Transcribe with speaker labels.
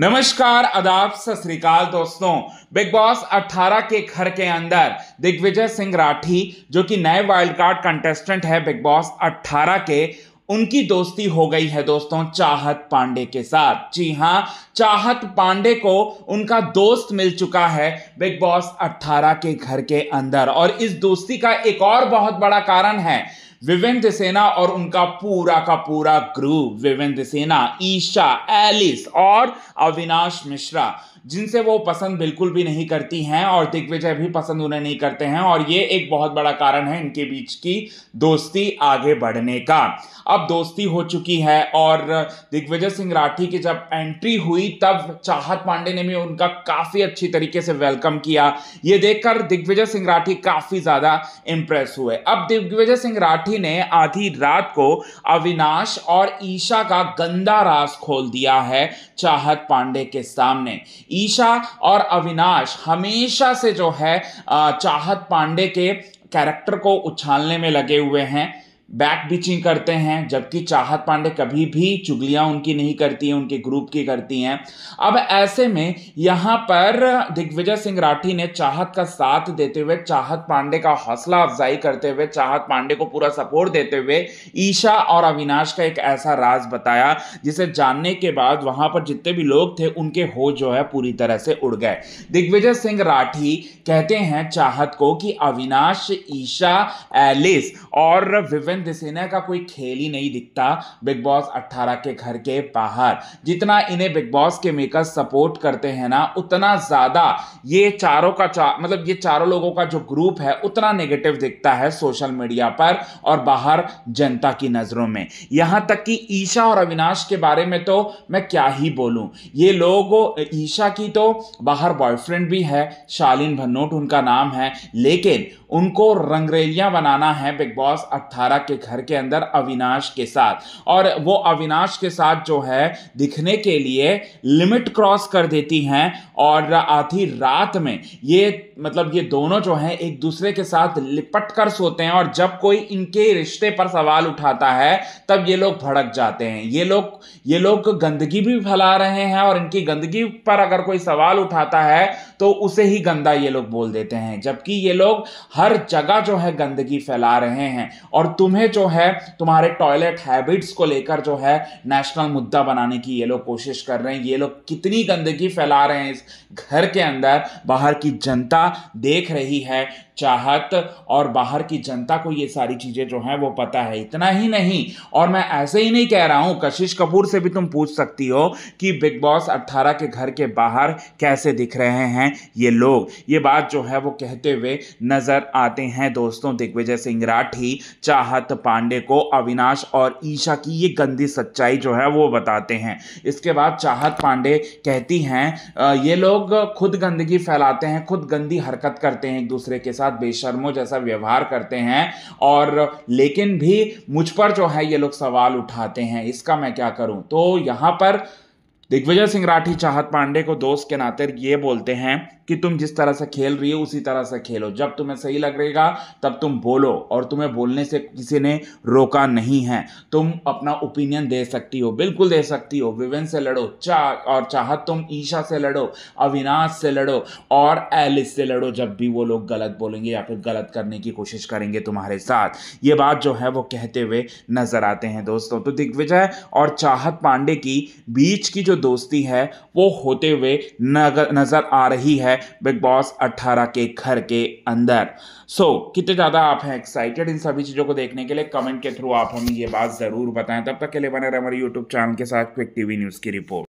Speaker 1: नमस्कार अदाब सत दोस्तों बिग बॉस 18 के घर के अंदर दिग्विजय सिंह राठी जो कि नए वाइल्ड कार्ड कंटेस्टेंट है बिग बॉस 18 के उनकी दोस्ती हो गई है दोस्तों चाहत पांडे के साथ जी हां चाहत पांडे को उनका दोस्त मिल चुका है बिग बॉस 18 के घर के अंदर और इस दोस्ती का एक और बहुत बड़ा कारण है विवेंद्र सेना और उनका पूरा का पूरा ग्रुप विवेंद्र सेना ईशा एलिस और अविनाश मिश्रा जिनसे वो पसंद बिल्कुल भी नहीं करती हैं और दिग्विजय भी पसंद उन्हें नहीं करते हैं और ये एक बहुत बड़ा कारण है इनके बीच की दोस्ती आगे बढ़ने का अब दोस्ती हो चुकी है और दिग्विजय सिंह राठी की जब एंट्री हुई तब चाहत पांडे ने भी उनका काफ़ी अच्छी तरीके से वेलकम किया ये देखकर दिग्विजय सिंह राठी काफ़ी ज़्यादा इम्प्रेस हुए अब दिग्विजय सिंह राठी ने आधी रात को अविनाश और ईशा का गंदा राज खोल दिया है चाहत पांडे के सामने ईशा और अविनाश हमेशा से जो है चाहत पांडे के कैरेक्टर को उछालने में लगे हुए हैं बैक बिचिंग करते हैं जबकि चाहत पांडे कभी भी चुगलियां उनकी नहीं करती हैं उनके ग्रुप की करती हैं अब ऐसे में यहां पर दिग्विजय सिंह राठी ने चाहत का साथ देते हुए चाहत पांडे का हौसला अफजाई करते हुए चाहत पांडे को पूरा सपोर्ट देते हुए ईशा और अविनाश का एक ऐसा राज बताया जिसे जानने के बाद वहां पर जितने भी लोग थे उनके हो जो है पूरी तरह से उड़ गए दिग्विजय सिंह राठी कहते हैं चाहत को कि अविनाश ईशा एलिस और विविन एम जसेना का कोई खेल ही नहीं दिखता बिग बॉस 18 के घर के बाहर जितना इन्हें बिग बॉस के मेकर सपोर्ट करते हैं ना उतना ज़्यादा ये चारों का चा, मतलब ये चारों लोगों का जो ग्रुप है उतना नेगेटिव दिखता है सोशल मीडिया पर और बाहर जनता की नज़रों में यहां तक कि ईशा और अविनाश के बारे में तो मैं क्या ही बोलूं ये लोग ईशा की तो बाहर बॉयफ्रेंड भी है शालीन भन्नोट उनका नाम है लेकिन उनको रंगरेलियां बनाना है बिग बॉस 18 के घर के अंदर अविनाश के साथ और वो अविनाश के साथ जो है दिखने के लिए लिमिट क्रॉस कर देती हैं और आधी रात में ये मतलब ये दोनों जो हैं एक दूसरे के साथ लिपट कर सोते हैं और जब कोई इनके रिश्ते पर सवाल उठाता है तब ये लोग भड़क जाते हैं ये लोग ये लोग गंदगी भी फैला रहे हैं और इनकी गंदगी पर अगर कोई सवाल उठाता है तो उसे ही गंदा ये लोग बोल देते हैं जबकि ये लोग हर जगह जो है गंदगी फैला रहे हैं और तुम्हें तुम्हें जो है तुम्हारे टॉयलेट हैबिट्स को लेकर जो है नेशनल मुद्दा बनाने की ये लोग कोशिश कर रहे हैं ये लोग कितनी गंदगी फैला रहे हैं इस घर के अंदर बाहर की जनता देख रही है चाहत और बाहर की जनता को ये सारी चीज़ें जो हैं वो पता है इतना ही नहीं और मैं ऐसे ही नहीं कह रहा हूँ कशिश कपूर से भी तुम पूछ सकती हो कि बिग बॉस 18 के घर के बाहर कैसे दिख रहे हैं ये लोग ये बात जो है वो कहते हुए नज़र आते हैं दोस्तों दिग्विजय सिंह राठी चाहत पांडे को अविनाश और ईशा की ये गंदी सच्चाई जो है वो बताते हैं इसके बाद चाहत पांडे कहती हैं ये लोग खुद गंदगी फैलाते हैं खुद गंदी हरकत करते हैं एक दूसरे के साथ साथ बेशर्मों जैसा व्यवहार करते हैं और लेकिन भी मुझ पर जो है ये लोग सवाल उठाते हैं इसका मैं क्या करूं तो यहां पर दिग्विजय सिंह राठी चाहत पांडे को दोस्त के नाते ये बोलते हैं कि तुम जिस तरह से खेल रही हो उसी तरह से खेलो जब तुम्हें सही लगेगा तब तुम बोलो और तुम्हें बोलने से किसी ने रोका नहीं है तुम अपना ओपिनियन दे सकती हो बिल्कुल दे सकती हो विवेन से लड़ो चा और चाहत तुम ईशा से लड़ो अविनाश से लड़ो और एलिस से लड़ो जब भी वो लोग गलत बोलेंगे या फिर गलत करने की कोशिश करेंगे तुम्हारे साथ ये बात जो है वो कहते हुए नजर आते हैं दोस्तों तो दिग्विजय और चाहत पांडे की बीच की जो दोस्ती है वो होते हुए नज़र आ रही है बिग बॉस 18 के घर के अंदर सो so, कितने ज़्यादा आप हैं एक्साइटेड इन सभी चीज़ों को देखने के लिए कमेंट के थ्रू आप हमें ये बात ज़रूर बताएं तब तक के लिए बने रहे हमारे यूट्यूब चैनल के साथ क्विक टीवी न्यूज़ की रिपोर्ट